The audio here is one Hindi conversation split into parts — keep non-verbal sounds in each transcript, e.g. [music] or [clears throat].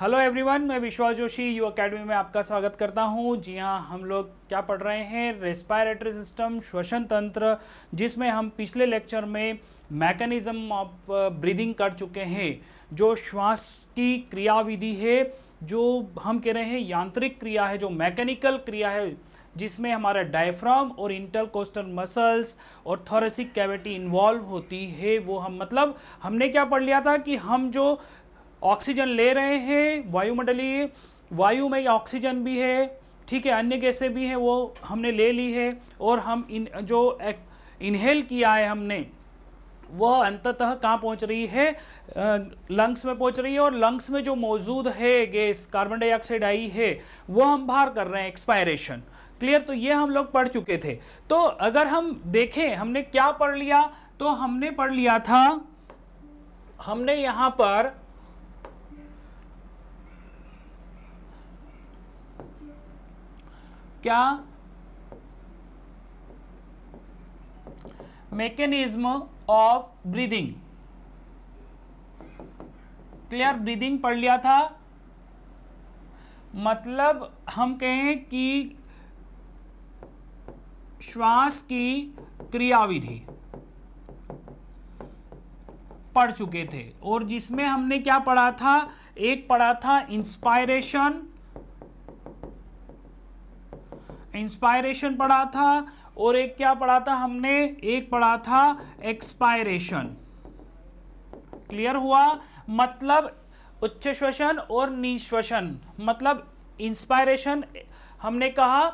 हेलो एवरीवन मैं विश्वास जोशी यू अकेडमी में आपका स्वागत करता हूं जी हां हम लोग क्या पढ़ रहे हैं रेस्पायरेटरी सिस्टम श्वसन तंत्र जिसमें हम पिछले लेक्चर में मैकेनिज्म ऑफ ब्रीदिंग कर चुके हैं जो श्वास की क्रियाविधि है जो हम कह रहे हैं यांत्रिक क्रिया है जो मैकेनिकल क्रिया है जिसमें हमारा डायफ्राम और कोस्टल मसल्स और थोरेसिक कैविटी इन्वॉल्व होती है वो हम मतलब हमने क्या पढ़ लिया था कि हम जो ऑक्सीजन ले रहे हैं वायुमंडलीय वायु में ऑक्सीजन भी है ठीक है अन्य गैसें भी हैं वो हमने ले ली है और हम इन जो इनहेल किया है हमने वह अंततः कहाँ पहुँच रही है लंग्स में पहुँच रही है और लंग्स में जो मौजूद है गैस कार्बन डाइऑक्साइड आई है वह हम बाहर कर रहे हैं एक्सपायरेशन क्लियर तो ये हम लोग पढ़ चुके थे तो अगर हम देखें हमने क्या पढ़ लिया तो हमने पढ़ लिया था हमने यहाँ पर क्या mechanism of breathing clear breathing पढ़ लिया था मतलब हम कहें कि श्वास की क्रियाविधि पढ़ चुके थे और जिसमें हमने क्या पढ़ा था एक पढ़ा था इंस्पायरेशन इंस्पायरेशन पढ़ा था और एक क्या पढ़ा था हमने एक पढ़ा था एक्सपायरेशन क्लियर हुआ मतलब उच्च श्वसन और निश्वसन मतलब इंस्पायरेशन हमने कहा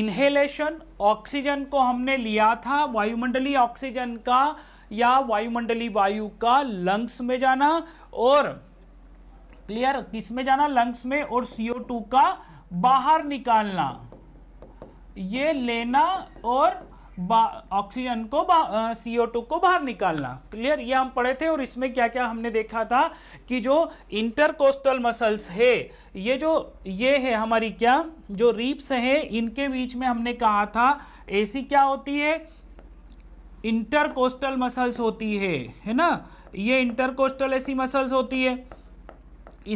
इन्हेलेशन ऑक्सीजन को हमने लिया था वायुमंडली ऑक्सीजन का या वायुमंडली वायु का लंग्स में जाना और क्लियर किस में जाना लंग्स में और टू का बाहर निकालना ये लेना और ऑक्सीजन को सीओ टू को बाहर निकालना क्लियर ये हम पढ़े थे और इसमें क्या क्या हमने देखा था कि जो इंटरकोस्टल मसल्स है ये जो ये है हमारी क्या जो रीप्स हैं इनके बीच में हमने कहा था ऐसी क्या होती है इंटरकोस्टल मसल्स होती है है ना ये इंटरकोस्टल ऐसी मसल्स होती है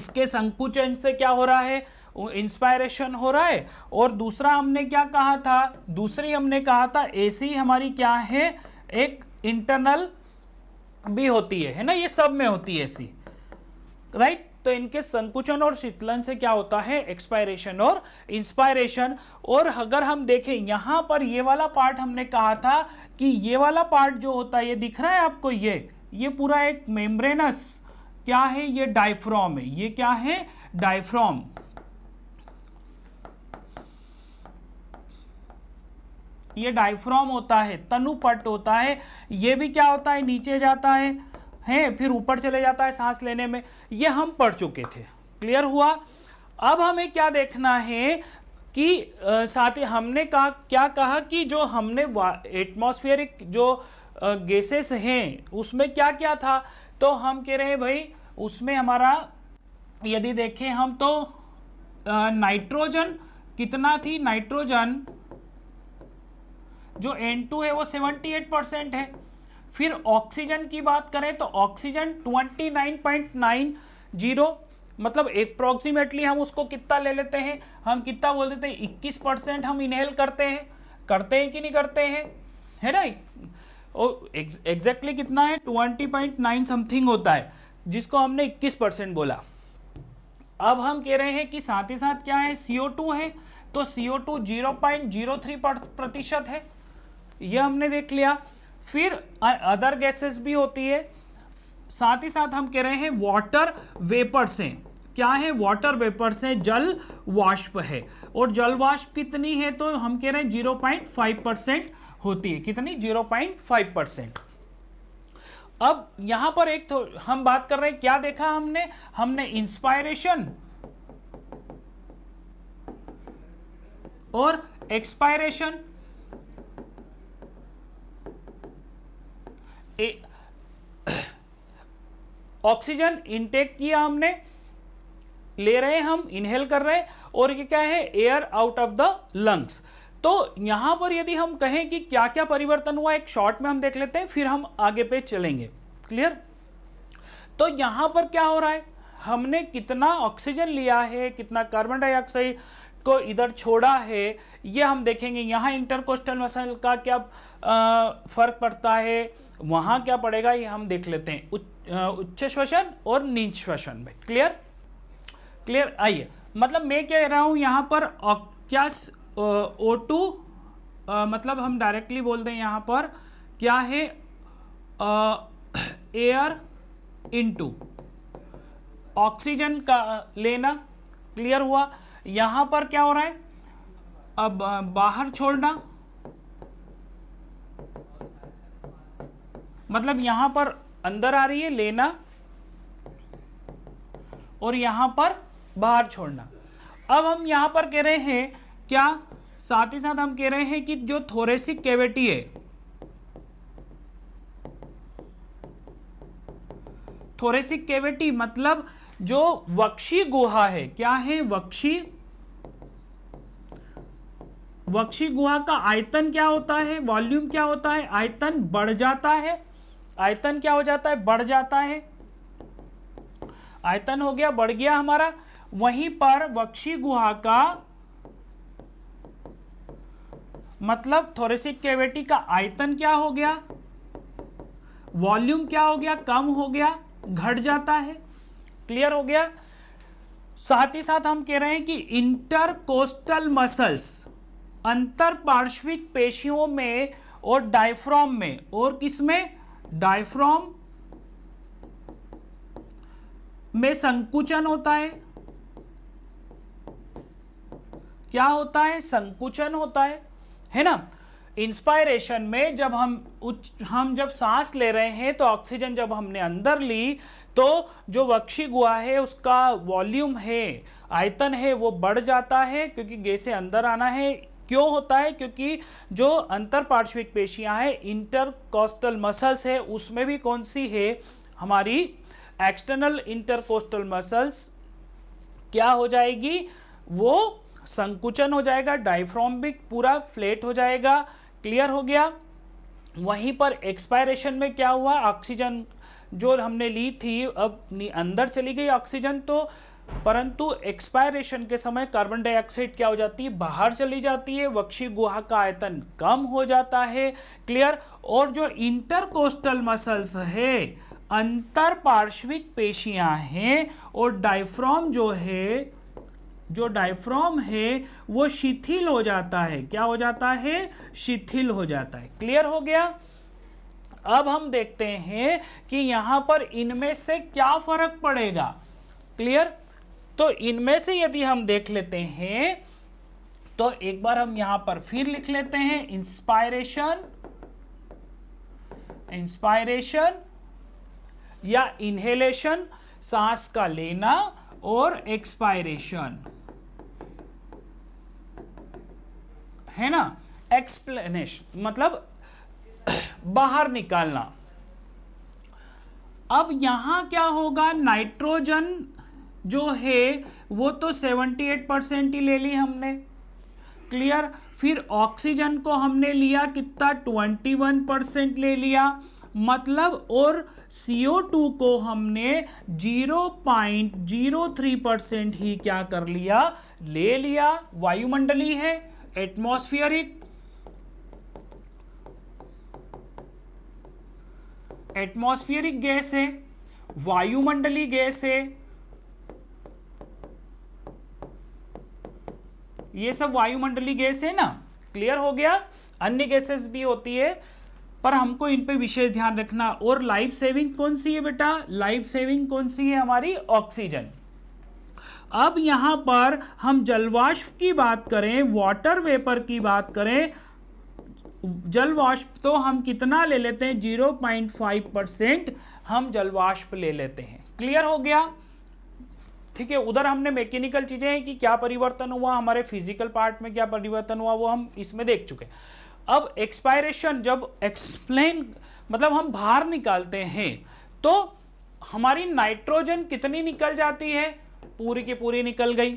इसके संकुचन से क्या हो रहा है इंस्पायरेशन हो रहा है और दूसरा हमने क्या कहा था दूसरी हमने कहा था एसी हमारी क्या है एक इंटरनल भी होती है है ना ये सब में होती है एसी राइट तो इनके संकुचन और शीतलन से क्या होता है एक्सपायरेशन और इंस्पायरेशन और अगर हम देखें यहां पर ये वाला पार्ट हमने कहा था कि ये वाला पार्ट जो होता है ये दिख रहा है आपको ये ये पूरा एक मेम्ब्रेनस क्या है ये डायफ्रॉम है ये क्या है डायफ्रॉम ये डायफ्राम होता है तनुपट होता है ये भी क्या होता है नीचे जाता है हैं फिर ऊपर चले जाता है सांस लेने में ये हम पढ़ चुके थे क्लियर हुआ अब हमें क्या देखना है कि साथ ही हमने कहा क्या कहा कि जो हमने एटमॉस्फेरिक जो गैसेस हैं उसमें क्या क्या था तो हम कह रहे हैं भाई उसमें हमारा यदि देखें हम तो नाइट्रोजन कितना थी नाइट्रोजन जो N2 है वो 78 परसेंट है फिर ऑक्सीजन की बात करें तो ऑक्सीजन 29.90 मतलब अप्रोक्सीमेटली हम उसको कितना ले लेते हैं हम कितना बोल देते हैं 21 परसेंट हम इनहेल करते हैं करते हैं कि नहीं करते हैं है ना एग्जैक्टली एग्जैक्टली कितना है 20.9 समथिंग होता है जिसको हमने 21 परसेंट बोला अब हम कह रहे हैं कि साथ ही साथ क्या है CO2 है तो CO2 0.03 प्रतिशत है यह हमने देख लिया फिर अदर गैसेस भी होती है साथ ही साथ हम कह रहे हैं वाटर वेपर्स हैं क्या है वाटर वेपर्स हैं जल वाष्प है और जल वाष्प कितनी है तो हम कह रहे हैं जीरो पॉइंट फाइव परसेंट होती है कितनी जीरो पॉइंट फाइव परसेंट अब यहां पर एक हम बात कर रहे हैं क्या देखा हमने हमने इंस्पायरेशन और एक्सपायरेशन ऑक्सीजन इनटेक किया हमने ले रहे हैं हम इनहेल कर रहे हैं और ये क्या है air out of the lungs तो यहां पर यदि हम कहें कि क्या क्या परिवर्तन हुआ एक शॉर्ट में हम देख लेते हैं फिर हम आगे पे चलेंगे क्लियर तो यहां पर क्या हो रहा है हमने कितना ऑक्सीजन लिया है कितना कार्बन डाइऑक्साइड को इधर छोड़ा है ये हम देखेंगे यहाँ इंटरकोस्टल मसल का क्या फ़र्क पड़ता है वहां क्या पड़ेगा ये हम देख लेते हैं उच्च, श्वसन और नीच श्वसन में क्लियर क्लियर आइए मतलब मैं कह रहा हूँ यहाँ पर क्या ओ टू मतलब हम डायरेक्टली बोल दें यहाँ पर क्या है एयर इनटू ऑक्सीजन का लेना क्लियर हुआ यहाँ पर क्या हो रहा है अब बाहर छोड़ना मतलब यहां पर अंदर आ रही है लेना और यहां पर बाहर छोड़ना अब हम यहां पर कह रहे हैं क्या साथ ही साथ हम कह रहे हैं कि जो थोरेसिक कैविटी है थोरेसिक कैविटी मतलब जो वक्षी गुहा है क्या है वक्षी वक्षी गुहा का आयतन क्या होता है वॉल्यूम क्या होता है आयतन बढ़ जाता है आयतन क्या हो जाता है बढ़ जाता है आयतन हो गया बढ़ गया हमारा वहीं पर वक्षी गुहा का मतलब थोरेसिक कैविटी का आयतन क्या हो गया वॉल्यूम क्या हो गया कम हो गया घट जाता है क्लियर हो गया साथ ही साथ हम कह रहे हैं कि इंटरकोस्टल मसल्स अंतर पार्श्विक पेशियों में और डायफ्रॉम में और किसमें डायफ्रॉम में संकुचन होता है क्या होता है संकुचन होता है है ना इंस्पायरेशन में जब हम उच्च हम जब सांस ले रहे हैं तो ऑक्सीजन जब हमने अंदर ली तो जो वक्षी गुहा है उसका वॉल्यूम है आयतन है वो बढ़ जाता है क्योंकि गैसे अंदर आना है क्यों होता है क्योंकि जो अंतर पार्श्विक पेशियां हैं इंटरकोस्टल मसल्स है उसमें भी कौन सी है हमारी एक्सटर्नल इंटरकोस्टल मसल्स क्या हो जाएगी वो संकुचन हो जाएगा डायफ्रॉम्बिक पूरा फ्लेट हो जाएगा क्लियर हो गया वहीं पर एक्सपायरेशन में क्या हुआ ऑक्सीजन जो हमने ली थी अब अंदर चली गई ऑक्सीजन तो परंतु एक्सपायरेशन के समय कार्बन डाइऑक्साइड क्या हो जाती है बाहर चली जाती है वक्षी गुहा का आयतन कम हो जाता है क्लियर और जो इंटरकोस्टल मसल्स है अंतर पार्श्विक पेशियां हैं और डायफ्राम जो है जो डायफ्राम है वो शिथिल हो जाता है क्या हो जाता है शिथिल हो जाता है क्लियर हो गया अब हम देखते हैं कि यहां पर इनमें से क्या फर्क पड़ेगा क्लियर तो इनमें से यदि हम देख लेते हैं तो एक बार हम यहां पर फिर लिख लेते हैं इंस्पायरेशन इंस्पायरेशन या इनहेलेशन सांस का लेना और एक्सपायरेशन है ना एक्सप्लेनेशन मतलब बाहर निकालना अब यहां क्या होगा नाइट्रोजन जो है वो तो 78 परसेंट ही ले ली हमने क्लियर फिर ऑक्सीजन को हमने लिया कितना 21 परसेंट ले लिया मतलब और CO2 को हमने 0.03 परसेंट ही क्या कर लिया ले लिया वायुमंडली है एटमोस्फियरिक एटमोस्फियरिक गैस है वायुमंडली गैस है ये सब वायुमंडली गैस है ना क्लियर हो गया अन्य गैसेस भी होती है पर हमको इन पे विशेष ध्यान रखना और लाइफ सेविंग कौन सी है बेटा लाइफ सेविंग कौन सी है हमारी ऑक्सीजन अब यहाँ पर हम जलवाष्प की बात करें वाटर वेपर की बात करें जलवाष्प तो हम कितना ले लेते हैं 0.5 परसेंट हम जलवाष्प ले लेते हैं क्लियर हो गया ठीक है उधर हमने मैकेनिकल चीजें हैं कि क्या परिवर्तन हुआ हमारे फिजिकल पार्ट में क्या परिवर्तन हुआ वो हम इसमें देख चुके अब एक्सपायरेशन जब एक्सप्लेन मतलब हम बाहर निकालते हैं तो हमारी नाइट्रोजन कितनी निकल जाती है पूरी की पूरी निकल गई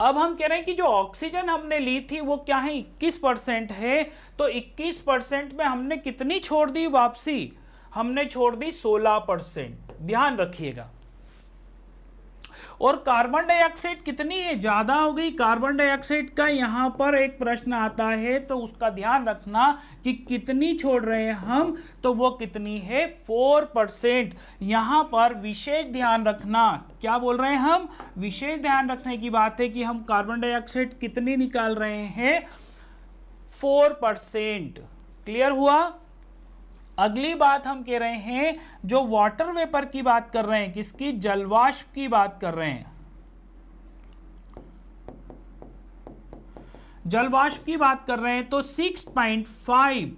अब हम कह रहे हैं कि जो ऑक्सीजन हमने ली थी वो क्या है 21 परसेंट है तो 21 परसेंट में हमने कितनी छोड़ दी वापसी हमने छोड़ दी 16 परसेंट ध्यान रखिएगा और कार्बन डाइऑक्साइड कितनी है ज़्यादा हो गई कार्बन डाइऑक्साइड का यहां पर एक प्रश्न आता है तो उसका ध्यान रखना कि कितनी छोड़ रहे हैं हम तो वो कितनी है फोर परसेंट यहां पर विशेष ध्यान रखना क्या बोल रहे हैं हम विशेष ध्यान रखने की बात है कि हम कार्बन डाइऑक्साइड कितनी निकाल रहे हैं फोर परसेंट क्लियर हुआ अगली बात हम कह रहे हैं जो वाटर वेपर की बात कर रहे हैं किसकी जलवाष्प की बात कर रहे हैं जलवाष्प की बात कर रहे हैं तो 6.5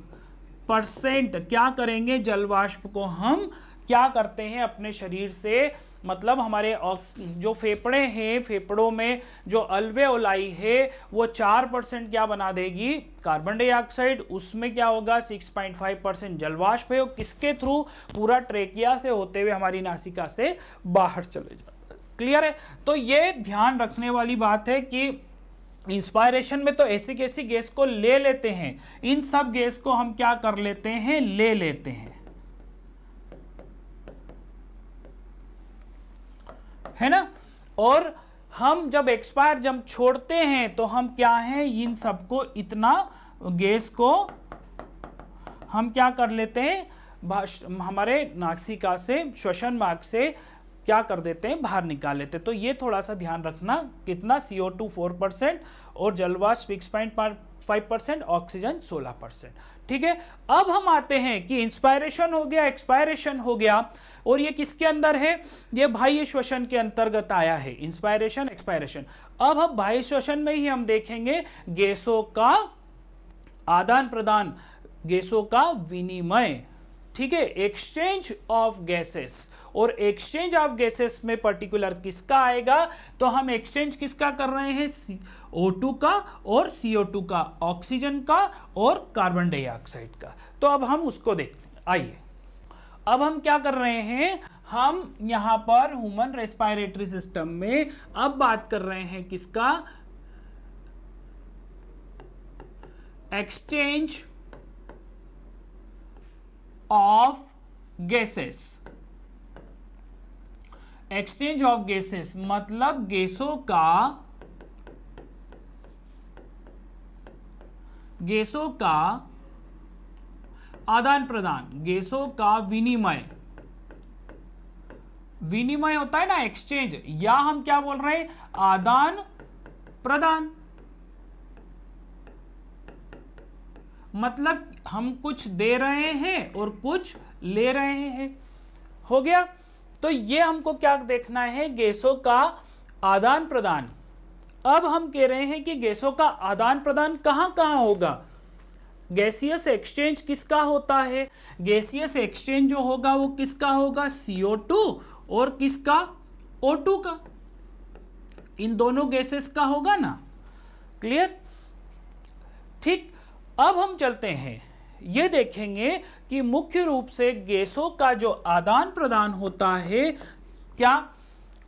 परसेंट क्या करेंगे जलवाष्प को हम क्या करते हैं अपने शरीर से मतलब हमारे जो फेफड़े हैं फेफड़ों में जो अलवे ओलाई है वो चार परसेंट क्या बना देगी कार्बन डाइऑक्साइड उसमें क्या होगा सिक्स पॉइंट फाइव परसेंट जलवाष्प है किसके थ्रू पूरा ट्रेकिया से होते हुए हमारी नासिका से बाहर चले जाते क्लियर है तो ये ध्यान रखने वाली बात है कि इंस्पायरेशन में तो ऐसी कैसी गैस को ले लेते हैं इन सब गैस को हम क्या कर लेते हैं ले लेते हैं है ना और हम जब एक्सपायर जब छोड़ते हैं तो हम क्या हैं इन सबको इतना गैस को हम क्या कर लेते हैं हमारे नासिका से श्वसन मार्ग से क्या कर देते हैं बाहर निकाल लेते हैं तो ये थोड़ा सा ध्यान रखना कितना C O two four percent और जलवाष्प six point five percent oxygen सोलह परसेंट ठीक है अब हम आते हैं कि इंस्पायरेशन हो गया एक्सपायरेशन हो गया और ये किसके अंदर है ये बाह्य श्वसन के अंतर्गत आया है इंस्पायरेशन एक्सपायरेशन अब हम बाह्य श्वसन में ही हम देखेंगे गैसों का आदान प्रदान गैसों का विनिमय ठीक है एक्सचेंज ऑफ गैसेस और एक्सचेंज ऑफ गैसेस में पर्टिकुलर किसका आएगा तो हम एक्सचेंज किसका कर रहे हैं O2 का और CO2 का ऑक्सीजन का और कार्बन डाइऑक्साइड का तो अब हम उसको देखते हैं आइए अब हम क्या कर रहे हैं हम यहां पर ह्यूमन रेस्पायरेटरी सिस्टम में अब बात कर रहे हैं किसका exchange of gases exchange of gases मतलब गैसों का गैसों का आदान प्रदान गैसों का विनिमय विनिमय होता है ना एक्सचेंज या हम क्या बोल रहे हैं आदान प्रदान मतलब हम कुछ दे रहे हैं और कुछ ले रहे हैं हो गया तो ये हमको क्या देखना है गैसों का आदान प्रदान अब हम कह रहे हैं कि गैसों का आदान प्रदान कहां कहां होगा गैसियस एक्सचेंज किसका होता है गैसियस एक्सचेंज जो होगा वो किसका होगा CO2 और किसका O2 का इन दोनों गैसेस का होगा ना क्लियर ठीक अब हम चलते हैं ये देखेंगे कि मुख्य रूप से गैसों का जो आदान प्रदान होता है क्या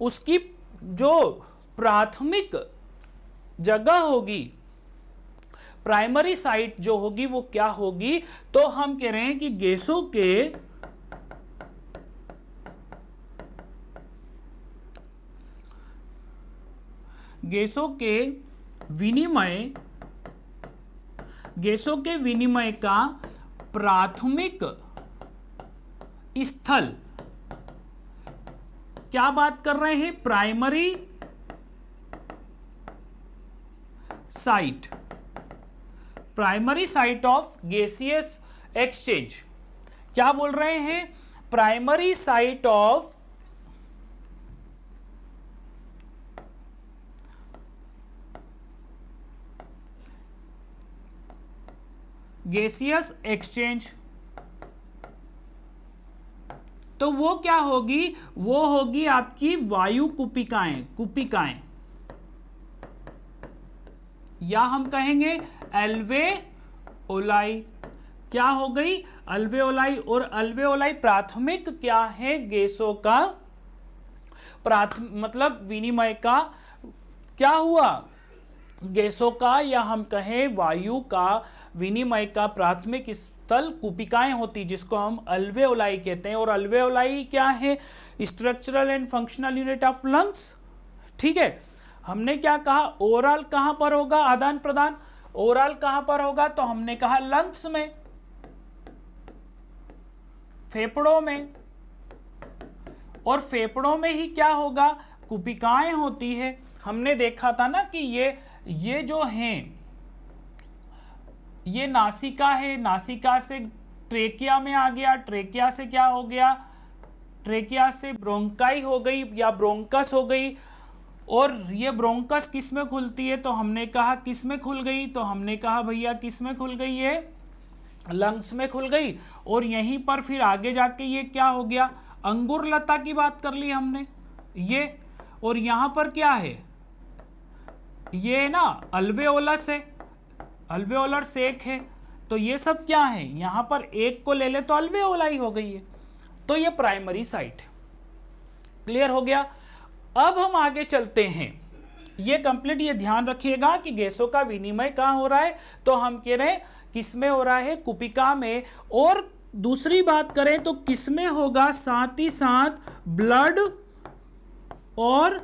उसकी जो प्राथमिक जगह होगी प्राइमरी साइट जो होगी वो क्या होगी तो हम कह रहे हैं कि गैसों के गैसों के विनिमय गैसों के विनिमय का प्राथमिक स्थल क्या बात कर रहे हैं primary site primary site of gaseous exchange क्या बोल रहे हैं primary site of gaseous exchange तो वो क्या होगी वो होगी आपकी वायु कुपिकाएं कुपिकाएं या हम कहेंगे एल्वे ओलाई क्या हो गई अल्वे ओलाई और अल्वे ओलाई प्राथमिक क्या है गैसों का प्राथमिक मतलब विनिमय का क्या हुआ गैसों का या हम कहें वायु का विनिमय का प्राथमिक स्थल कुपिकाएं होती जिसको हम अल्वेओलाई कहते हैं और अल्वेओलाई क्या है structural and functional unit of lungs ठीक है हमने क्या कहा ओवरऑल कहां पर होगा आदान प्रदान ओवरऑल कहां पर होगा तो हमने कहा लंग्स में फेफड़ों में और फेफड़ों में ही क्या होगा कुपिकाएं होती है हमने देखा था ना कि ये ये जो हैं ये नासिका है नासिका से ट्रेकिया में आ गया ट्रेकिया से क्या हो गया ट्रेकिया से ब्रोंकाई हो गई या ब्रोंकस हो गई और ये ब्रोंकस किस में खुलती है तो हमने कहा किस में खुल गई तो हमने कहा भैया किस में खुल गई है लंग्स में खुल गई और यहीं पर फिर आगे जाके ये क्या हो गया अंगूर लता की बात कर ली हमने ये और यहाँ पर क्या है ये ना अल्वेओलस है अल्वेओलर एक है तो ये सब क्या है यहां पर एक को ले ले तो अल्वेओला ही हो गई है तो ये प्राइमरी साइट है क्लियर हो गया अब हम आगे चलते हैं ये कंप्लीट ये ध्यान रखिएगा कि गैसों का विनिमय कहाँ हो रहा है तो हम कह रहे हैं किसमें हो रहा है कुपिका में और दूसरी बात करें तो किसमें होगा साथ ही साथ ब्लड और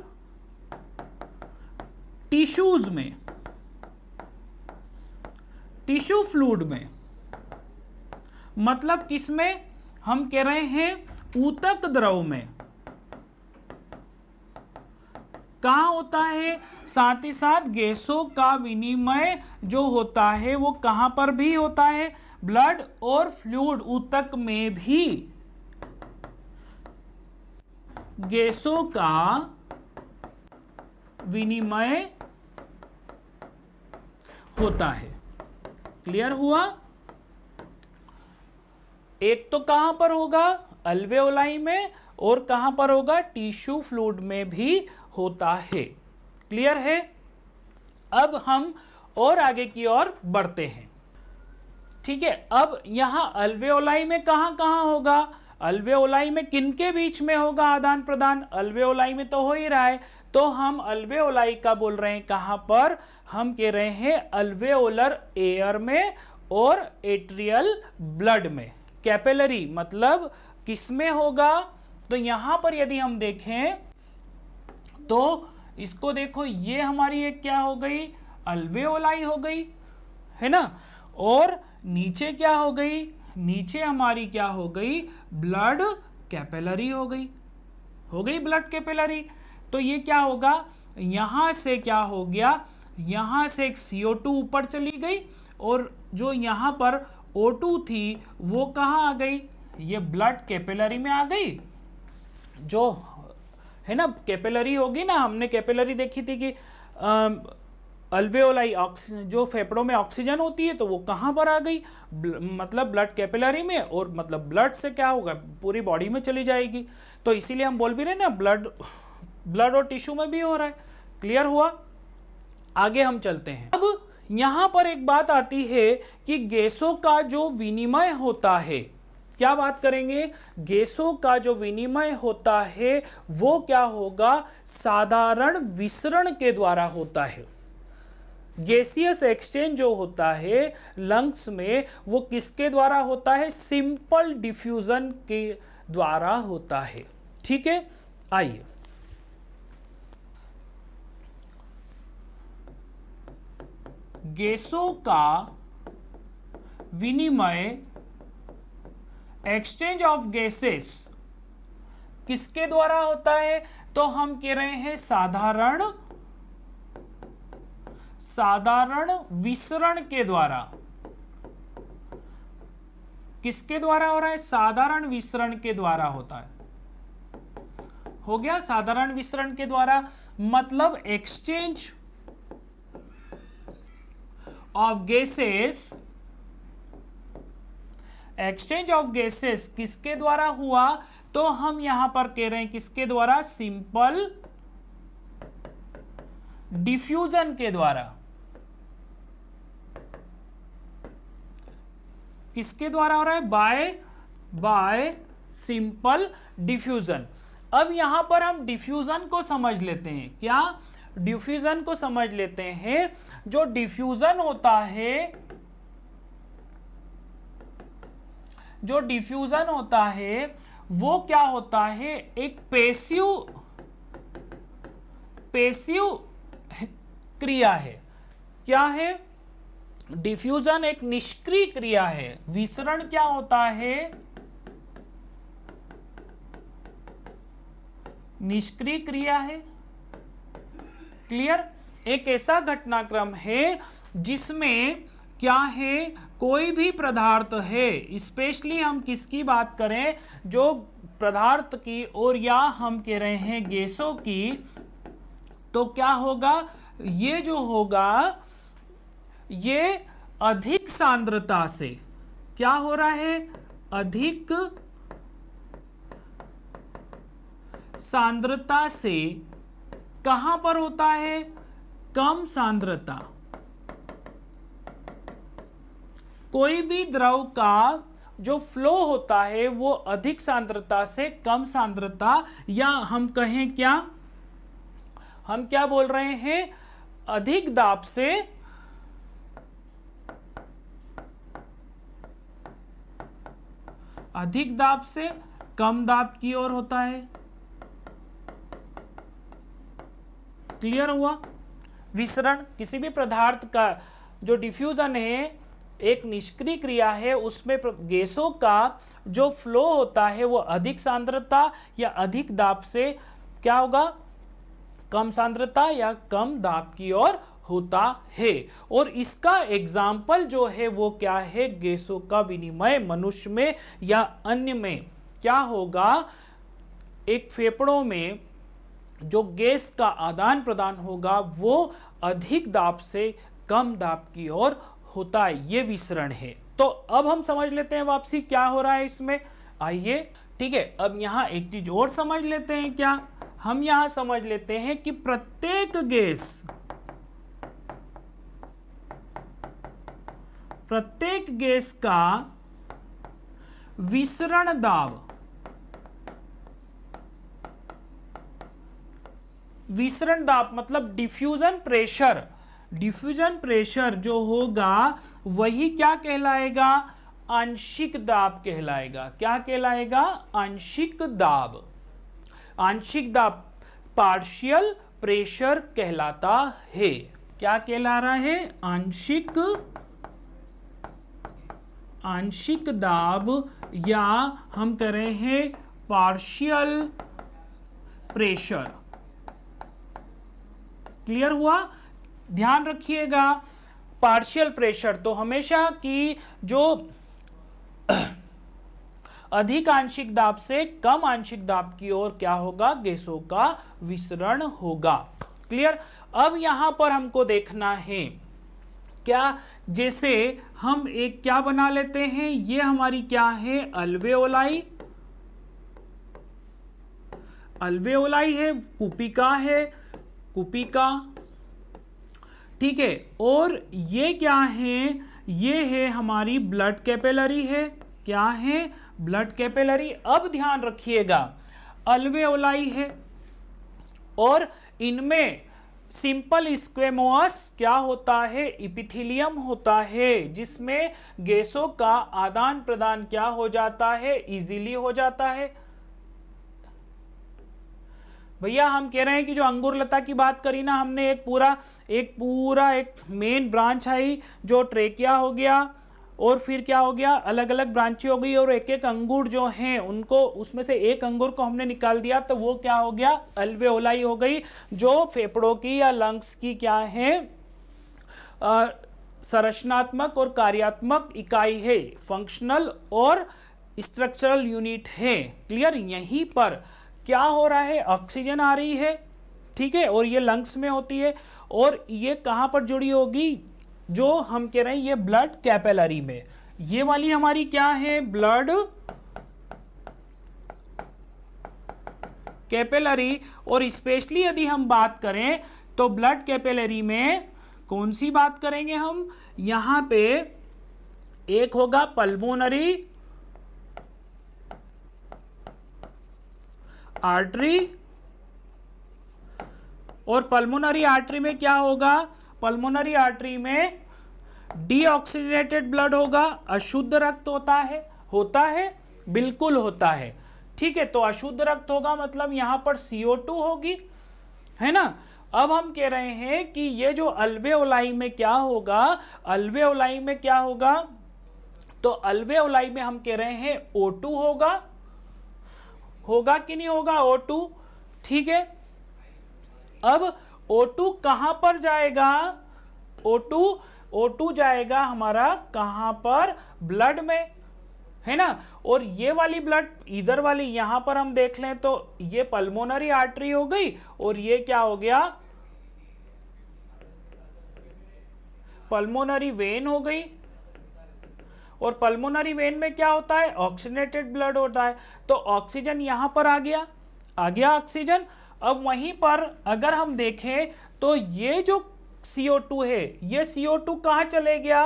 टिश्यूज में टिश्यू फ्लूड में मतलब इसमें हम कह रहे हैं ऊतक द्रव में कहा होता है साथ ही साथ गैसों का विनिमय जो होता है वो कहां पर भी होता है ब्लड और फ्लूड ऊतक में भी गैसों का विनिमय होता है क्लियर हुआ एक तो कहां पर होगा अल्वेओलाई में और कहां पर होगा टिश्यू फ्लूड में भी होता है क्लियर है अब हम और आगे की ओर बढ़ते हैं ठीक है अब यहां अल्वेओलाई में कहां कहां होगा अल्वेओलाई में किनके बीच में होगा आदान प्रदान अल्वेओलाई में तो हो ही रहा है तो हम अल्वेओलाई का बोल रहे हैं कहां पर हम कह रहे हैं अल्वेओलर एयर में और एट्रियल ब्लड में कैपेलरी मतलब किसमें होगा तो यहां पर यदि हम देखें तो इसको देखो ये हमारी एक क्या हो गई अल्वेओलाई हो गई है ना और नीचे क्या हो गई नीचे हमारी क्या हो गई ब्लड कैपेलरी हो गई हो गई ब्लड कैपेलरी तो ये क्या होगा यहाँ से क्या हो गया यहाँ से एक सी ऊपर चली गई और जो यहाँ पर O2 थी वो कहाँ आ गई ये ब्लड कैपिलरी में आ गई जो है ना कैपिलरी होगी ना हमने कैपिलरी देखी थी कि अल्वेओलाई ऑक्सीजन जो फेफड़ों में ऑक्सीजन होती है तो वो कहाँ पर आ गई ब्ल, मतलब ब्लड कैपिलरी में और मतलब ब्लड से क्या होगा पूरी बॉडी में चली जाएगी तो इसीलिए हम बोल भी रहे ना ब्लड ब्लड और टिश्यू में भी हो रहा है क्लियर हुआ आगे हम चलते हैं अब यहां पर एक बात आती है कि गैसों का जो विनिमय होता है क्या बात करेंगे गैसों का जो विनिमय होता है वो क्या होगा साधारण विसरण के द्वारा होता है गैसियस एक्सचेंज जो होता है लंग्स में वो किसके द्वारा होता है सिंपल डिफ्यूजन के द्वारा होता है ठीक है आइए गैसों का विनिमय एक्सचेंज ऑफ गैसेस किसके द्वारा होता है तो हम कह रहे हैं साधारण साधारण विसरण के द्वारा किसके द्वारा हो रहा है साधारण विसरण के द्वारा होता है हो गया साधारण विसरण के द्वारा मतलब exchange of gases exchange of gases किसके द्वारा हुआ तो हम यहां पर कह रहे हैं किसके द्वारा सिंपल डिफ्यूजन के द्वारा किसके द्वारा हो रहा है बाय बाय सिंपल डिफ्यूजन अब यहां पर हम डिफ्यूजन को समझ लेते हैं क्या डिफ्यूजन को समझ लेते हैं जो डिफ्यूजन होता है जो डिफ्यूजन होता है वो क्या होता है एक पेसिव पेशिव क्रिया है क्या है डिफ्यूजन एक निष्क्रिय क्रिया है विसरण क्या होता है निष्क्रिय क्रिया है क्लियर एक ऐसा घटनाक्रम है जिसमें क्या है कोई भी पदार्थ है स्पेशली हम किसकी बात करें जो पदार्थ की और या हम कह रहे हैं गैसों की तो क्या होगा ये जो होगा ये अधिक सांद्रता से क्या हो रहा है अधिक सांद्रता से कहां पर होता है कम सांद्रता कोई भी द्रव का जो फ्लो होता है वो अधिक सांद्रता से कम सांद्रता या हम कहें क्या हम क्या बोल रहे हैं अधिक दाब से अधिक दाब से कम दाब की ओर होता है क्लियर हुआ विसरण किसी भी पदार्थ का जो डिफ्यूजन है एक निष्क्रिय क्रिया है उसमें गैसों का जो फ्लो होता है वो अधिक सांद्रता या अधिक दाब से क्या होगा कम सांद्रता या कम दाब की ओर होता है और इसका एग्जाम्पल जो है वो क्या है गैसों का विनिमय मनुष्य में या अन्य में क्या होगा एक फेफड़ों में जो गैस का आदान प्रदान होगा वो अधिक दाब से कम दाब की ओर होता है ये विसरण है तो अब हम समझ लेते हैं वापसी क्या हो रहा है इसमें आइए ठीक है अब यहाँ एक चीज और समझ लेते हैं क्या हम यहाँ समझ लेते हैं कि प्रत्येक गैस प्रत्येक गैस का विसरण दाब विसरण दाब मतलब डिफ्यूजन प्रेशर डिफ्यूजन प्रेशर जो होगा वही क्या कहलाएगा आंशिक दाब कहलाएगा क्या कहलाएगा आंशिक दाब आंशिक दाब पार्शियल प्रेशर कहलाता है क्या कहला रहा है आंशिक आंशिक दाब या हम कह रहे हैं पार्शियल प्रेशर क्लियर हुआ ध्यान रखिएगा पार्शियल प्रेशर तो हमेशा की जो अधिक आंशिक दाब से कम आंशिक दाब की ओर क्या होगा गैसों का विसरण होगा क्लियर अब यहां पर हमको देखना है क्या जैसे हम एक क्या बना लेते हैं ये हमारी क्या है अल्वेओलाई अल्वेओलाई है कुपिका है कुपिका ठीक है और ये क्या है ये है हमारी ब्लड कैपेलरी है क्या है ब्लड कैपेलरी अब ध्यान रखिएगा अलवेओलाई है और इनमें सिंपल स्क्वेमोअस क्या होता है इपिथिलियम होता है जिसमें गैसों का आदान प्रदान क्या हो जाता है इजीली हो जाता है भैया हम कह रहे हैं कि जो अंगूर लता की बात करी ना हमने एक पूरा एक पूरा एक मेन ब्रांच आई जो ट्रेकिया हो गया और फिर क्या हो गया अलग अलग ब्रांची हो गई और एक एक अंगूर जो हैं उनको उसमें से एक अंगूर को हमने निकाल दिया तो वो क्या हो गया अल्वेओलाई हो गई जो फेफड़ों की या लंग्स की क्या है संरचनात्मक और कार्यात्मक इकाई है फंक्शनल और स्ट्रक्चरल यूनिट है क्लियर यहीं पर क्या हो रहा है ऑक्सीजन आ रही है ठीक है और ये लंग्स में होती है और ये कहाँ पर जुड़ी होगी जो हम कह रहे हैं ये ब्लड कैपेलरी में ये वाली हमारी क्या है ब्लड कैपेलरी और स्पेशली यदि हम बात करें तो ब्लड कैपेलरी में कौन सी बात करेंगे हम यहां पे एक होगा पल्मोनरी आर्टरी और पल्मोनरी आर्टरी में क्या होगा पल्मोनरी आर्टरी में डीऑक्सीजनेटेड ब्लड होगा अशुद्ध रक्त होता है होता है बिल्कुल होता है ठीक है तो अशुद्ध रक्त होगा मतलब यहां पर सीओ टू होगी है ना अब हम कह रहे हैं कि ये जो अल्वेओलाई में क्या होगा अल्वेओलाई में क्या होगा तो अल्वेओलाई में हम कह रहे हैं O2 होगा होगा कि नहीं होगा O2 ठीक है अब O2 कहां पर जाएगा O2 O2 जाएगा हमारा कहां पर ब्लड में है ना और ये वाली ब्लड इधर वाली यहां पर हम देख लें तो ये पल्मोनरी आर्टरी हो गई और ये क्या हो गया पल्मोनरी वेन हो गई और पल्मोनरी वेन में क्या होता है ऑक्सीजनेटेड ब्लड होता है तो ऑक्सीजन यहाँ पर आ गया आ गया ऑक्सीजन अब वहीं पर अगर हम देखें तो ये जो CO2 है ये CO2 कहाँ चले गया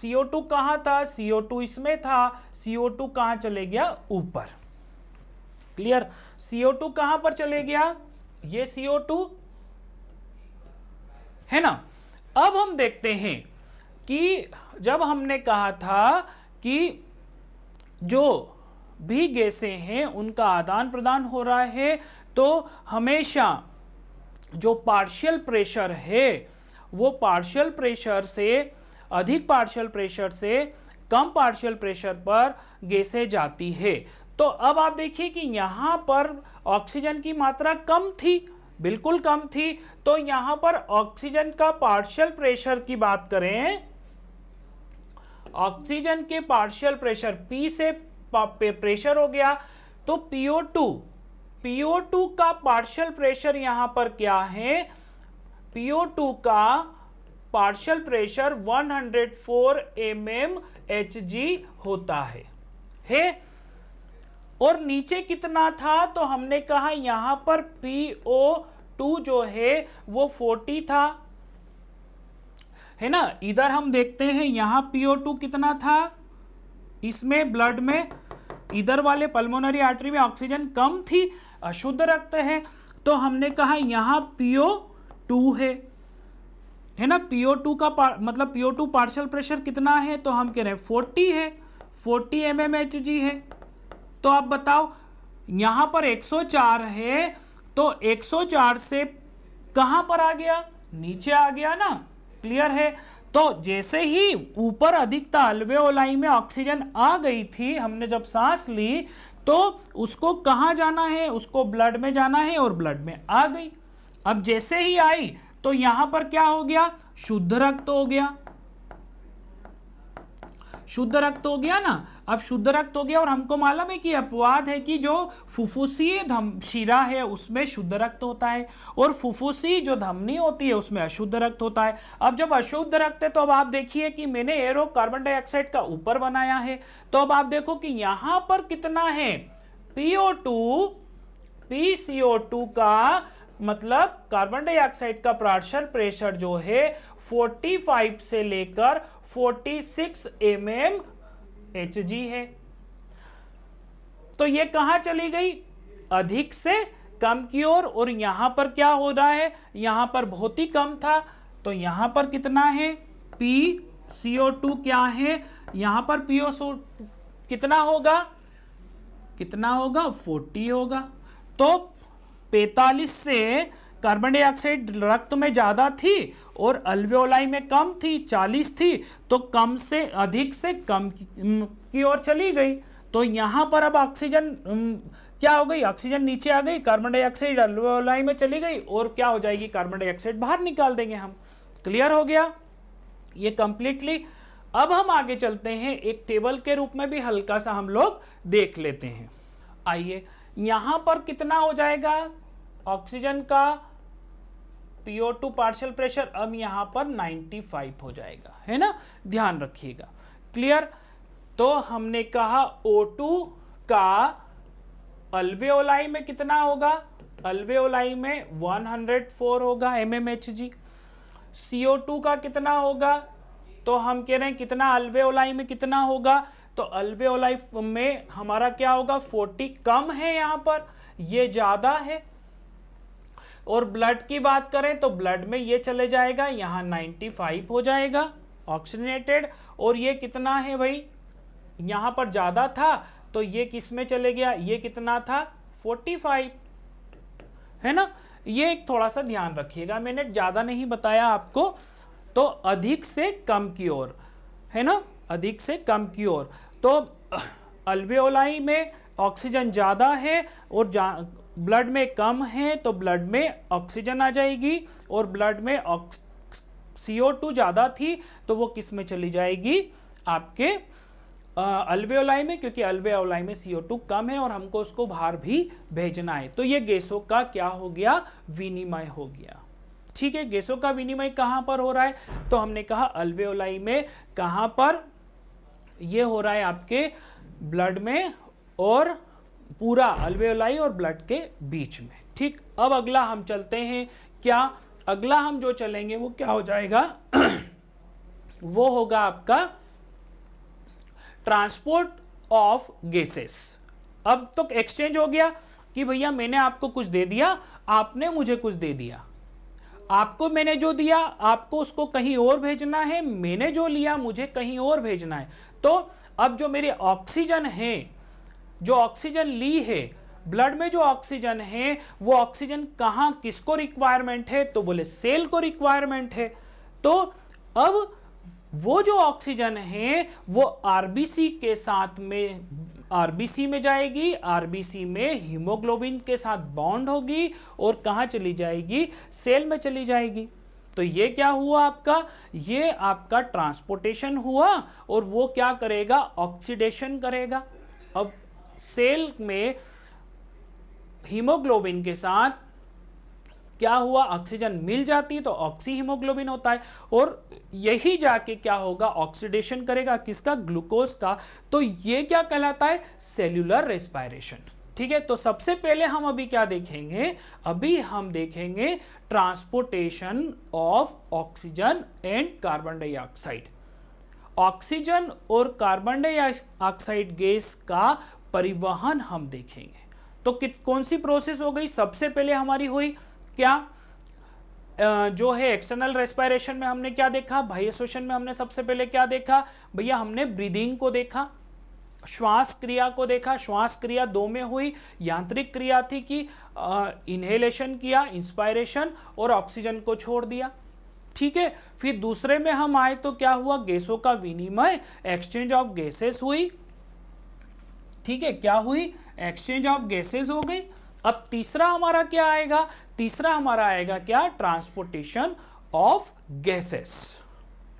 CO2 कहाँ था CO2 इसमें था CO2 कहाँ चले गया ऊपर क्लियर CO2 कहाँ पर चले गया ये CO2 है ना अब हम देखते हैं कि जब हमने कहा था कि जो भी गैसें हैं उनका आदान प्रदान हो रहा है तो हमेशा जो पार्शियल प्रेशर है वो पार्शियल प्रेशर से अधिक पार्शियल प्रेशर से कम पार्शियल प्रेशर पर गैसें जाती है तो अब आप देखिए कि यहाँ पर ऑक्सीजन की मात्रा कम थी बिल्कुल कम थी तो यहाँ पर ऑक्सीजन का पार्शियल प्रेशर की बात करें ऑक्सीजन के पार्शियल प्रेशर पी से प्रेशर हो गया तो पीओ टू पीओ टू का पार्शियल प्रेशर यहां पर क्या है पीओ टू का पार्शियल प्रेशर 104 हंड्रेड mm होता है है और नीचे कितना था तो हमने कहा यहां पर पीओ टू जो है वो 40 था है ना इधर हम देखते हैं यहाँ PO2 कितना था इसमें ब्लड में इधर वाले पल्मोनरी आर्टरी में ऑक्सीजन कम थी अशुद्ध रक्त है तो हमने कहा यहाँ पीओ टू है है ना पीओ टू का मतलब पीओ टू पार्शल प्रेशर कितना है तो हम कह रहे हैं फोर्टी है forty M M H G है तो आप बताओ यहाँ पर 104 है तो 104 से कहाँ पर आ गया नीचे आ गया ना क्लियर है तो जैसे ही ऊपर अधिकता अल्वेओलाई में ऑक्सीजन आ गई थी हमने जब सांस ली तो उसको कहाँ जाना है उसको ब्लड में जाना है और ब्लड में आ गई अब जैसे ही आई तो यहां पर क्या हो गया शुद्ध रक्त हो गया शुद्ध रक्त हो गया ना अब शुद्ध रक्त हो गया और हमको मालूम है कि अपवाद है कि जो फुफुसी शिरा है उसमें शुद्ध रक्त होता है और फुफुसी जो धमनी होती है उसमें अशुद्ध रक्त होता है अब जब अशुद्ध रक्त है तो अब आप देखिए कि मैंने एरो कार्बन डाइऑक्साइड का ऊपर बनाया है तो अब आप देखो कि यहां पर कितना है पीओ टू ओ टू का मतलब कार्बन डाइऑक्साइड का प्राशर प्रेशर जो है 45 से लेकर 46 six M M H G है तो ये कहा चली गई अधिक से कम की ओर और, और पर क्या हो रहा है यहां पर बहुत ही कम था तो यहां पर कितना है पी सीओ टू क्या है यहां पर पीओ सो कितना होगा कितना होगा 40 होगा तो 45 से कार्बन डाइऑक्साइड रक्त में ज़्यादा थी और अल्वेओलाई में कम थी 40 थी तो कम से अधिक से कम की ओर चली गई तो यहाँ पर अब ऑक्सीजन क्या हो गई ऑक्सीजन नीचे आ गई कार्बन डाइऑक्साइड अल्वेओलाई में चली गई और क्या हो जाएगी कार्बन डाइऑक्साइड बाहर निकाल देंगे हम क्लियर हो गया ये कंप्लीटली अब हम आगे चलते हैं एक टेबल के रूप में भी हल्का सा हम लोग देख लेते हैं आइए यहां पर कितना हो जाएगा ऑक्सीजन का पीओ टू पार्शल प्रेशर अब यहां पर 95 हो जाएगा है ना ध्यान रखिएगा क्लियर तो हमने कहा O2 का अल्वेओलाई में कितना होगा अल्वेओलाई में 104 होगा एम एम एच जी CO2 का कितना होगा तो हम कह रहे हैं कितना अल्वेओलाई में कितना होगा तो अल्वेओलाई में हमारा क्या होगा 40 कम है यहां पर ये ज़्यादा है और ब्लड की बात करें तो ब्लड में ये चले जाएगा यहां 95 हो जाएगा ऑक्सीजनेटेड और ये कितना है भाई यहां पर ज़्यादा था तो ये किस में चले गया ये कितना था 45 है ना ये एक थोड़ा सा ध्यान रखिएगा मैंने ज़्यादा नहीं बताया आपको तो अधिक से कम की ओर है ना अधिक से कम की ओर तो अल्वेओलाई में ऑक्सीजन ज़्यादा है और ब्लड में कम है तो ब्लड में ऑक्सीजन आ जाएगी और ब्लड में सी ओ टू ज़्यादा थी तो वो किस में चली जाएगी आपके अल्वेओलाई में क्योंकि अल्वेओलाई में सी ओ टू कम है और हमको उसको बाहर भी भेजना है तो ये गैसों का क्या हो गया विनिमय हो गया ठीक है गैसों का विनिमय कहाँ पर हो रहा है तो हमने कहा अल्वेओलाई में कहाँ पर ये हो रहा है आपके ब्लड में और पूरा अल्वेलाई और ब्लड के बीच में ठीक अब अगला हम चलते हैं क्या अगला हम जो चलेंगे वो क्या हो जाएगा [clears throat] वो होगा आपका ट्रांसपोर्ट ऑफ गैसेस अब तो एक्सचेंज हो गया कि भैया मैंने आपको कुछ दे दिया आपने मुझे कुछ दे दिया आपको मैंने जो दिया आपको उसको कहीं और भेजना है मैंने जो लिया मुझे कहीं और भेजना है तो अब जो मेरे ऑक्सीजन है जो ऑक्सीजन ली है ब्लड में जो ऑक्सीजन है वो ऑक्सीजन कहाँ किसको रिक्वायरमेंट है तो बोले सेल को रिक्वायरमेंट है तो अब वो जो ऑक्सीजन है वो आरबीसी के साथ में आरबीसी में जाएगी आरबीसी में हीमोग्लोबिन के साथ बॉन्ड होगी और कहाँ चली जाएगी सेल में चली जाएगी तो ये क्या हुआ आपका ये आपका ट्रांसपोर्टेशन हुआ और वो क्या करेगा ऑक्सीडेशन करेगा अब सेल में हीमोग्लोबिन के साथ क्या हुआ ऑक्सीजन मिल जाती तो ऑक्सी हीमोग्लोबिन होता है और यही जाके क्या होगा ऑक्सीडेशन करेगा किसका ग्लूकोज का तो ये क्या कहलाता है सेल्यूलर रेस्पायरेशन ठीक है तो सबसे पहले हम अभी क्या देखेंगे अभी हम देखेंगे transportation of oxygen and carbon dioxide oxygen और कार्बन डाइऑक्साइड गैस का परिवहन हम देखेंगे तो कित कौन सी प्रोसेस हो गई सबसे पहले हमारी हुई क्या जो है एक्सटर्नल रेस्पायरेशन में हमने क्या देखा भाई में हमने सबसे पहले क्या देखा भैया हमने ब्रीदिंग को देखा श्वास क्रिया को देखा श्वास क्रिया दो में हुई यांत्रिक क्रिया थी कि इन्हेलेशन किया इंस्पायरेशन और ऑक्सीजन को छोड़ दिया ठीक है फिर दूसरे में हम आए तो क्या हुआ गैसों का विनिमय एक्सचेंज ऑफ गैसेस हुई ठीक है क्या हुई एक्सचेंज ऑफ गैसेस हो गई अब तीसरा हमारा क्या आएगा तीसरा हमारा आएगा क्या ट्रांसपोर्टेशन ऑफ गैसेस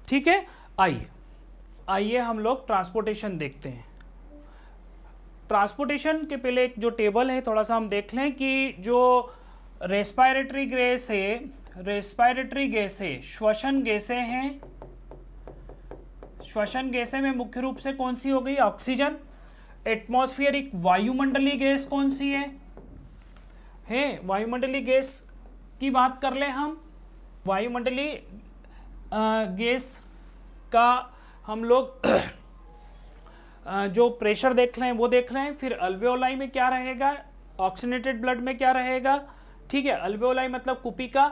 ठीक है आइए आइए हम लोग ट्रांसपोर्टेशन देखते हैं ट्रांसपोर्टेशन के पहले एक जो टेबल है थोड़ा सा हम देख लें कि जो रेस्पायरेटरी गैस है रेस्पायरेटरी है श्वसन गैसें हैं श्वसन गैसें में मुख्य रूप से कौन सी हो गई ऑक्सीजन एटमोस्फियरिक वायुमंडलीय गैस कौन सी है है वायुमंडलीय गैस की बात कर लें हम वायुमंडलीय गैस का हम लोग जो प्रेशर देख रहे हैं वो देख रहे हैं फिर अल्वेओलाई में क्या रहेगा ऑक्सीनेटेड ब्लड में क्या रहेगा ठीक है अल्वेओलाई मतलब कुपी का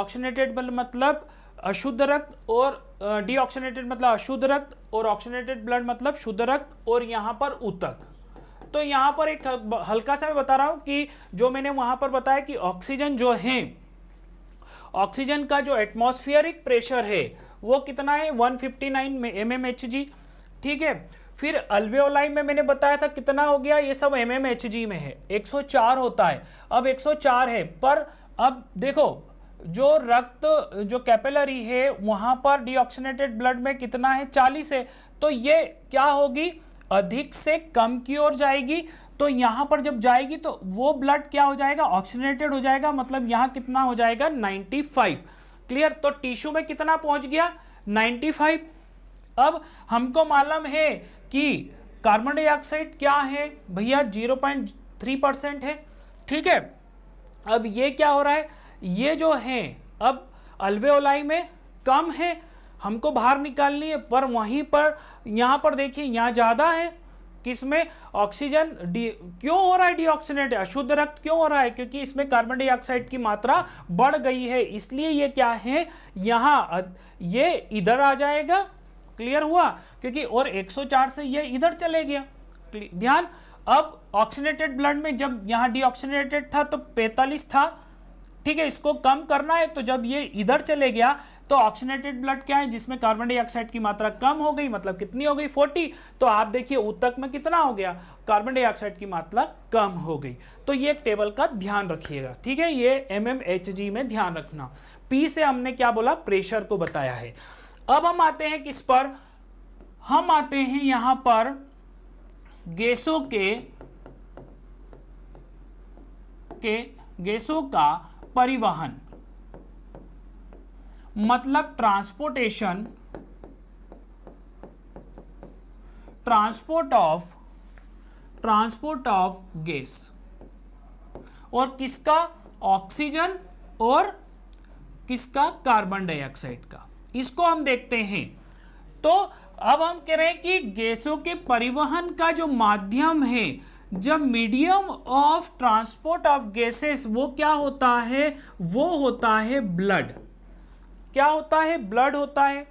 ऑक्सीनेटेड मतलब अशुद्ध रक्त और डीऑक्सीनेटेड मतलब अशुद्ध रक्त और ऑक्सीनेटेड ब्लड मतलब शुद्ध रक्त और यहाँ पर उतक तो यहाँ पर एक हल्का सा मैं बता रहा हूँ कि जो मैंने वहाँ पर बताया कि ऑक्सीजन जो है ऑक्सीजन का जो एटमोस्फियरिक प्रेशर है वो कितना है 159 में एम ठीक है फिर अल्वेओलाई में मैंने बताया था कितना हो गया ये सब एम एम एच जी में है 104 होता है अब 104 है पर अब देखो जो रक्त जो कैपेलरी है वहां पर डिऑक्सीनेटेड ब्लड में कितना है 40 है तो ये क्या होगी अधिक से कम की ओर जाएगी तो यहाँ पर जब जाएगी तो वो ब्लड क्या हो जाएगा ऑक्सीनेटेड हो जाएगा मतलब यहाँ कितना हो जाएगा 95 क्लियर तो टिश्यू में कितना पहुँच गया 95 अब हमको मालूम है कि कार्बन डाइऑक्साइड क्या है भैया जीरो पॉइंट थ्री परसेंट है ठीक है अब ये क्या हो रहा है ये जो है अब अल्वेओलाई में कम है हमको बाहर निकालनी है पर वहीं पर यहाँ पर देखिए यहाँ ज़्यादा है किसमें ऑक्सीजन डी क्यों हो रहा है डीऑक्सीनेट अशुद्ध रक्त क्यों हो रहा है क्योंकि इसमें कार्बन डाइऑक्साइड की मात्रा बढ़ गई है इसलिए ये क्या है यहाँ ये इधर आ जाएगा क्लियर हुआ क्योंकि और 104 से ये इधर चले गया ध्यान अब ऑक्सीनेटेड ब्लड में जब यहाँ डीऑक्सीनेटेड था तो 45 था ठीक है इसको कम करना है तो जब ये इधर चले गया तो ऑक्सीनेटेड ब्लड क्या है जिसमें कार्बन डाइऑक्साइड की मात्रा कम हो गई मतलब कितनी हो गई 40 तो आप देखिए उत्तक में कितना हो गया कार्बन डाइऑक्साइड की मात्रा कम हो गई तो ये एक टेबल का ध्यान रखिएगा ठीक है ये एम में ध्यान रखना पी से हमने क्या बोला प्रेशर को बताया है अब हम आते हैं किस पर हम आते हैं यहां पर गैसों के के गैसों का परिवहन मतलब transportation transport of transport of gas और किसका ऑक्सीजन और किसका कार्बन डाइऑक्साइड का इसको हम देखते हैं तो अब हम कह रहे हैं कि गैसों के परिवहन का जो माध्यम है जब medium of transport of gases वो क्या होता है वो होता है ब्लड क्या होता है ब्लड होता है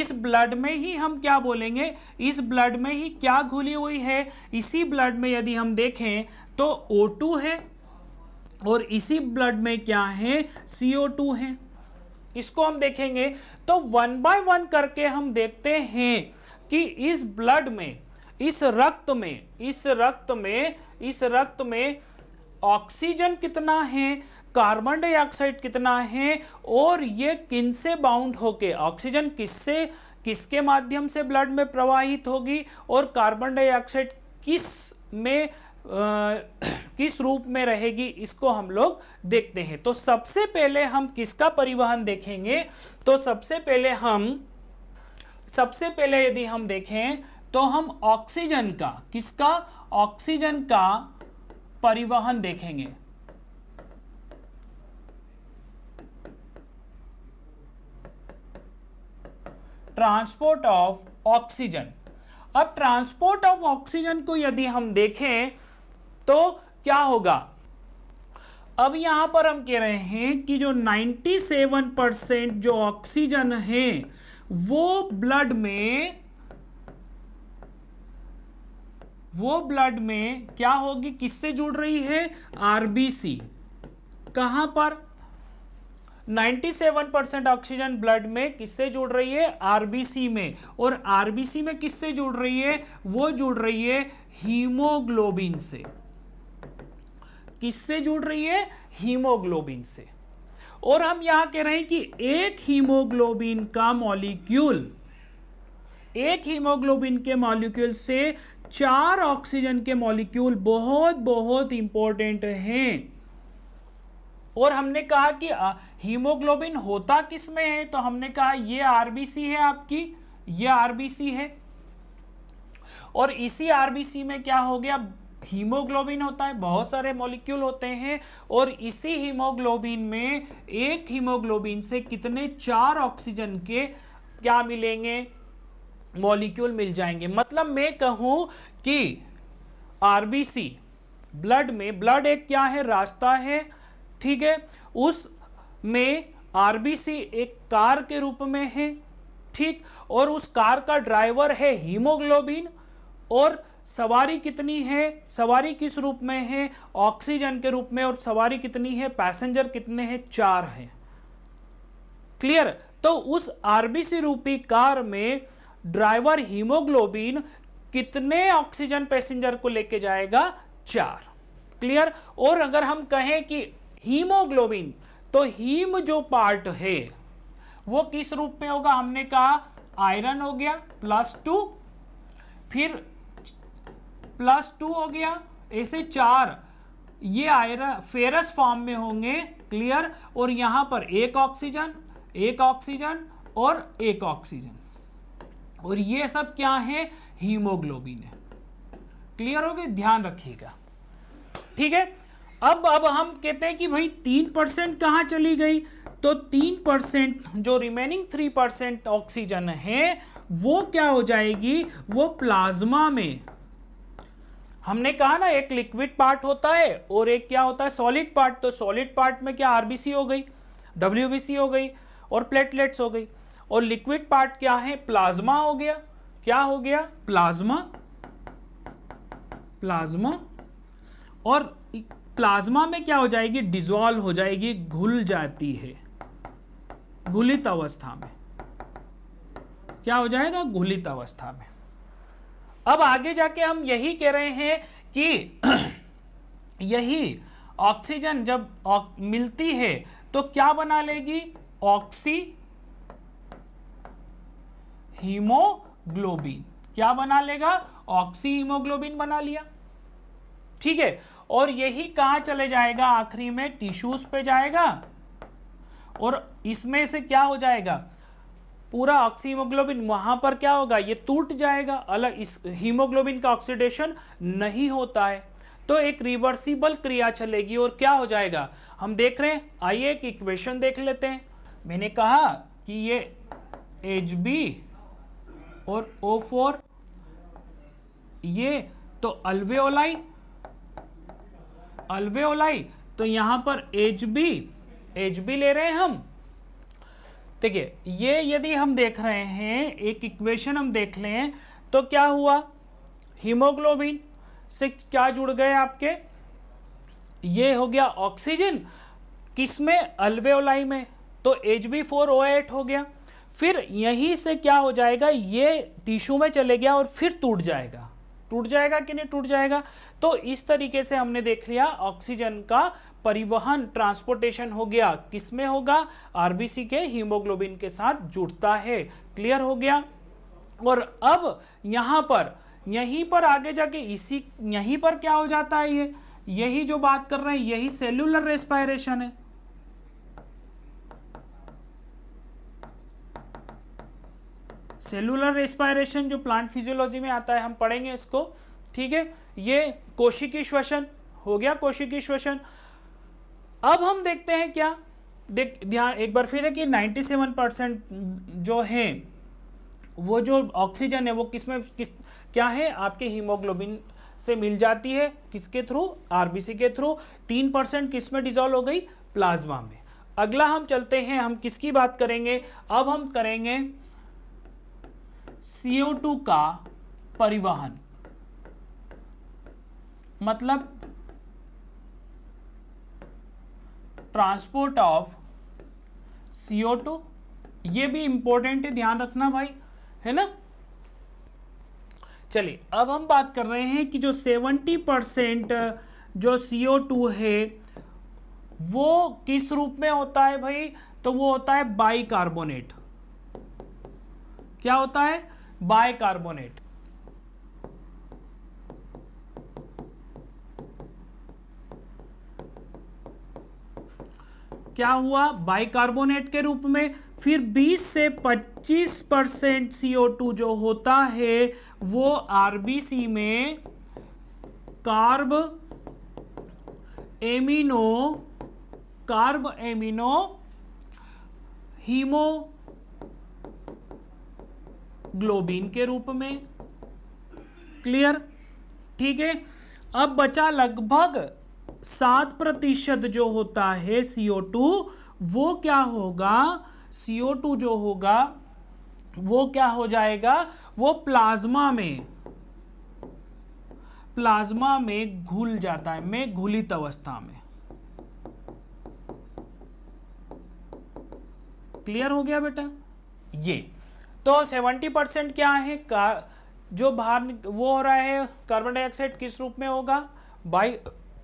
इस ब्लड में ही हम क्या बोलेंगे इस ब्लड में ही क्या घुली हुई है इसी ब्लड में यदि हम देखें तो O2 है और इसी ब्लड में क्या है CO2 है इसको हम देखेंगे तो वन बाय वन करके हम देखते हैं कि इस ब्लड में इस रक्त में इस रक्त में इस रक्त में ऑक्सीजन कितना है कार्बन डाइऑक्साइड कितना है और ये किन से बाउंड होके ऑक्सीजन किससे किसके माध्यम से ब्लड में प्रवाहित होगी और कार्बन डाइऑक्साइड किस में [clears throat] किस रूप में रहेगी इसको हम लोग देखते हैं तो सबसे पहले हम किसका परिवहन देखेंगे तो सबसे पहले हम सबसे पहले यदि हम देखें तो हम ऑक्सीजन का किसका ऑक्सीजन का परिवहन देखेंगे ट्रांसपोर्ट ऑफ ऑक्सीजन अब ट्रांसपोर्ट ऑफ ऑक्सीजन को यदि हम देखें तो क्या होगा अब यहां पर हम कह रहे हैं कि जो 97 परसेंट जो ऑक्सीजन है वो ब्लड में वो ब्लड में क्या होगी किससे जुड़ रही है आरबीसी कहां पर 97 परसेंट ऑक्सीजन ब्लड में किससे जुड़ रही है आरबीसी में और आरबीसी में किससे जुड़ रही है वो जुड़ रही है हीमोग्लोबिन से किससे जुड़ रही है हीमोग्लोबिन से और हम यहां कह रहे हैं कि एक हीमोग्लोबिन का मॉलिक्यूल एक हीमोग्लोबिन के मॉलिक्यूल से चार ऑक्सीजन के मॉलिक्यूल बहुत बहुत इंपॉर्टेंट हैं और हमने कहा कि हीमोग्लोबिन होता किस में है तो हमने कहा ये आरबीसी है आपकी ये आरबीसी है और इसी आरबीसी में क्या हो गया हीमोग्लोबिन होता है बहुत सारे मॉलिक्यूल होते हैं और इसी हीमोग्लोबिन में एक हीमोग्लोबिन से कितने चार ऑक्सीजन के क्या मिलेंगे मॉलिक्यूल मिल जाएंगे मतलब मैं कहूं कि आरबीसी ब्लड में ब्लड एक क्या है रास्ता है ठीक है उस में आरबीसी एक कार के रूप में है ठीक और उस कार का ड्राइवर है हीमोग्लोबिन और सवारी कितनी है सवारी किस रूप में है ऑक्सीजन के रूप में और सवारी कितनी है पैसेंजर कितने हैं चार हैं क्लियर तो उस आरबीसी रूपी कार में ड्राइवर हीमोग्लोबिन कितने ऑक्सीजन पैसेंजर को लेके जाएगा चार क्लियर और अगर हम कहें कि हीमोग्लोबिन तो हीम जो पार्ट है वो किस रूप में होगा हमने कहा आयरन हो गया प्लस टू फिर प्लस टू हो गया ऐसे चार ये आयरन फेरस फॉर्म में होंगे क्लियर और यहां पर एक ऑक्सीजन एक ऑक्सीजन और एक ऑक्सीजन और ये सब क्या है हीमोग्लोबिन है क्लियर हो गया ध्यान रखिएगा ठीक है अब अब हम कहते हैं कि भाई तीन परसेंट कहाँ चली गई तो तीन परसेंट जो रिमेनिंग थ्री परसेंट ऑक्सीजन है वो क्या हो जाएगी वो प्लाज्मा में हमने कहा ना एक लिक्विड पार्ट होता है और एक क्या होता है सॉलिड पार्ट तो सॉलिड पार्ट में क्या आरबीसी हो गई डब्ल्यू हो गई और प्लेटलेट्स हो गई और लिक्विड पार्ट क्या है प्लाज्मा हो गया क्या हो गया प्लाज्मा प्लाज्मा और प्लाज्मा में क्या हो जाएगी डिजॉल्व हो जाएगी घुल जाती है घुलित अवस्था में क्या हो जाएगा घुलित अवस्था में अब आगे जाके हम यही कह रहे हैं कि [clears throat] यही ऑक्सीजन जब औक, मिलती है तो क्या बना लेगी ऑक्सी हीमोग्लोबिन क्या बना लेगा ऑक्सी हीमोग्लोबिन बना लिया ठीक है और यही कहा चले जाएगा आखिरी में टिश्यूज पे जाएगा और इसमें से क्या हो जाएगा पूरा ऑक्सीमोग्लोबिन वहां पर क्या होगा ये टूट जाएगा अलग इस हीमोग्लोबिन का ऑक्सीडेशन नहीं होता है तो एक रिवर्सिबल क्रिया चलेगी और क्या हो जाएगा हम देख रहे हैं आइए एक इक्वेशन देख लेते हैं मैंने कहा कि ये एच बी और ओ फोर ये तो अल्वेओलाई अल्वेओलाई तो यहां पर एच बी एच बी ले रहे हैं हम देखिए ये यदि हम देख रहे हैं एक इक्वेशन हम देख लें तो क्या हुआ हीमोग्लोबिन से क्या जुड़ गए आपके ये हो गया ऑक्सीजन किस में अल्वेओलाई में तो H B four O eight हो गया फिर यहीं से क्या हो जाएगा ये टिश्यू में चले गया और फिर टूट जाएगा टूट जाएगा कि नहीं टूट जाएगा तो इस तरीके से हमने देख लिया ऑक्सीजन का परिवहन ट्रांसपोर्टेशन हो गया किसमें होगा आरबीसी के हीमोग्लोबिन के साथ जुड़ता है क्लियर हो गया और अब यहाँ पर यहीं पर आगे जाके इसी यहीं पर क्या हो जाता है ये यही जो बात कर रहे हैं यही सेल्यूलर रेस्पायरेशन है सेलुलर रेस्पायरेशन जो प्लांट फिजियोलॉजी में आता है हम पढ़ेंगे इसको ठीक है ये कोशिकी श्वसन हो गया कोशिकी श्वसन अब हम देखते हैं क्या देख ध्यान एक बार फिर है कि 97 परसेंट जो है वो जो ऑक्सीजन है वो किस में किस क्या है आपके हीमोग्लोबिन से मिल जाती है किसके थ्रू आरबीसी के थ्रू तीन परसेंट किस में डिजॉल्व हो गई प्लाज्मा में अगला हम चलते हैं हम किसकी बात करेंगे अब हम करेंगे सीओ का परिवहन मतलब ट्रांसपोर्ट ऑफ सीओ टू ये भी इंपॉर्टेंट है ध्यान रखना भाई है ना चलिए अब हम बात कर रहे हैं कि जो सेवेंटी परसेंट जो सीओ टू है वो किस रूप में होता है भाई तो वो होता है बाई कार्बोनेट क्या होता है बाय कार्बोनेट क्या हुआ बाइकार्बोनेट के रूप में फिर 20 से 25 परसेंट टू जो होता है वो आरबीसी में carb amino carb amino haemoglobin के रूप में क्लियर ठीक है अब बचा लगभग सात प्रतिशत जो होता है सीओ टू वो क्या होगा सीओ टू जो होगा वो क्या हो जाएगा वो प्लाज्मा में प्लाज्मा में घुल जाता है में घुलित अवस्था में क्लियर हो गया बेटा ये तो सेवेंटी परसेंट क्या है का जो बाहर वो हो रहा है कार्बन डाइऑक्साइड किस रूप में होगा बाई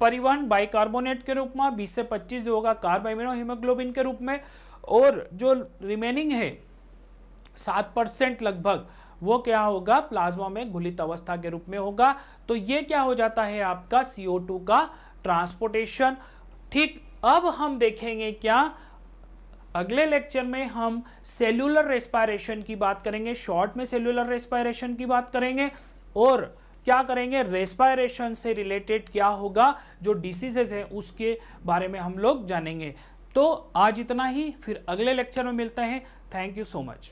परिवहन बाइकार्बोनेट के रूप में बीस से पच्चीस जो होगा कार्बाइमिनो हीमोग्लोबिन के रूप में और जो रिमेनिंग है सात परसेंट लगभग वो क्या होगा प्लाज्मा में घुलित अवस्था के रूप में होगा तो ये क्या हो जाता है आपका CO2 का ट्रांसपोर्टेशन ठीक अब हम देखेंगे क्या अगले लेक्चर में हम सेल्युलर रेस्पायरेशन की बात करेंगे शॉर्ट में सेल्युलर रेस्पायरेशन की बात करेंगे और क्या करेंगे रेस्पायरेशन से रिलेटेड क्या होगा जो डिसीजेज हैं उसके बारे में हम लोग जानेंगे तो आज इतना ही फिर अगले लेक्चर में मिलते हैं थैंक यू सो मच